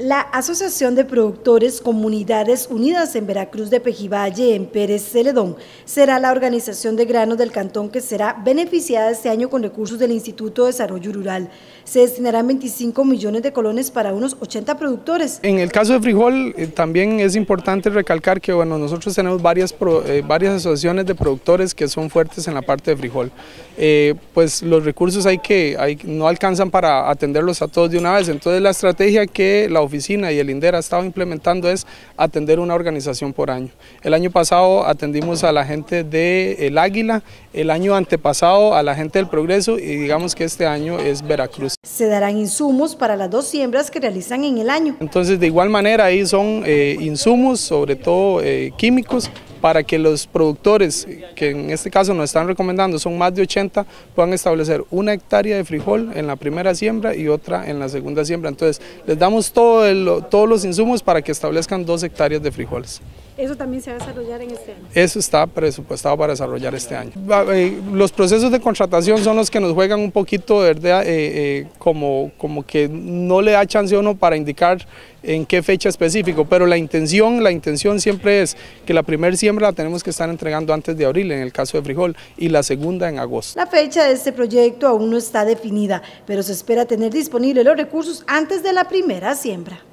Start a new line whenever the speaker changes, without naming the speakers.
La Asociación de Productores Comunidades Unidas en Veracruz de Pejivalle, en Pérez Celedón, será la organización de granos del cantón que será beneficiada este año con recursos del Instituto de Desarrollo Rural. Se destinarán 25 millones de colones para unos 80
productores. En el caso de frijol, eh, también es importante recalcar que bueno, nosotros tenemos varias, eh, varias asociaciones de productores que son fuertes en la parte de frijol. Eh, pues los recursos hay que, hay, no alcanzan para atenderlos a todos de una vez, entonces la estrategia que la oficina y el INDER ha estado implementando es atender una organización por año. El año pasado atendimos a la gente de El Águila, el año antepasado a la gente del Progreso y digamos que este año es Veracruz.
Se darán insumos para las dos siembras que realizan en el año.
Entonces de igual manera ahí son eh, insumos, sobre todo eh, químicos, para que los productores, que en este caso nos están recomendando, son más de 80, puedan establecer una hectárea de frijol en la primera siembra y otra en la segunda siembra. Entonces, les damos todos los insumos para que establezcan dos hectáreas de frijoles.
¿Eso también se va a desarrollar en este año?
Eso está presupuestado para desarrollar este año. Eh, los procesos de contratación son los que nos juegan un poquito, ¿verdad? Eh, eh, como, como que no le da chance o uno para indicar en qué fecha específico, pero la intención, la intención siempre es que la primera siembra la tenemos que estar entregando antes de abril, en el caso de frijol, y la segunda en agosto.
La fecha de este proyecto aún no está definida, pero se espera tener disponibles los recursos antes de la primera siembra.